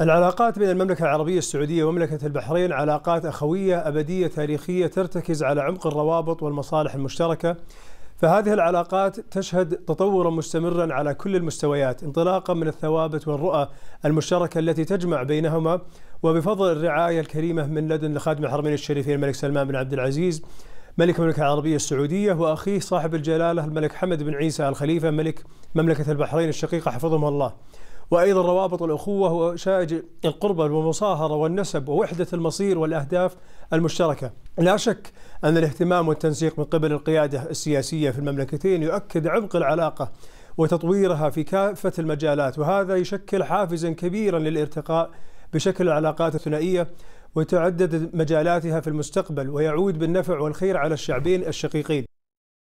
العلاقات بين المملكة العربية السعودية ومملكة البحرين علاقات أخوية أبدية تاريخية ترتكز على عمق الروابط والمصالح المشتركة فهذه العلاقات تشهد تطورا مستمرا على كل المستويات انطلاقا من الثوابت والرؤى المشتركة التي تجمع بينهما وبفضل الرعاية الكريمة من لدن لخادم الحرمين الشريفين الملك سلمان بن عبد العزيز ملك المملكة العربية السعودية وأخيه صاحب الجلالة الملك حمد بن عيسى الخليفة ملك مملكة البحرين الشقيقة حفظهم الله وأيضا روابط الأخوة وشائج القربة والمصاهرة والنسب ووحدة المصير والأهداف المشتركة لا شك أن الاهتمام والتنسيق من قبل القيادة السياسية في المملكتين يؤكد عمق العلاقة وتطويرها في كافة المجالات وهذا يشكل حافزا كبيرا للارتقاء بشكل العلاقات الثنائية وتعدد مجالاتها في المستقبل ويعود بالنفع والخير على الشعبين الشقيقين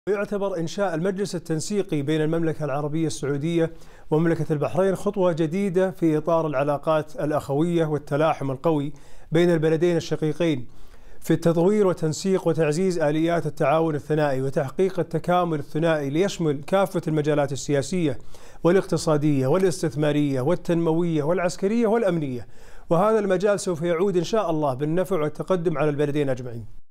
يعتبر إنشاء المجلس التنسيقي بين المملكة العربية السعودية ومملكة البحرين خطوة جديدة في إطار العلاقات الأخوية والتلاحم القوي بين البلدين الشقيقين في التطوير وتنسيق وتعزيز آليات التعاون الثنائي وتحقيق التكامل الثنائي ليشمل كافة المجالات السياسية والاقتصادية والاستثمارية والتنموية والعسكرية والأمنية وهذا المجال سوف يعود إن شاء الله بالنفع والتقدم على البلدين أجمعين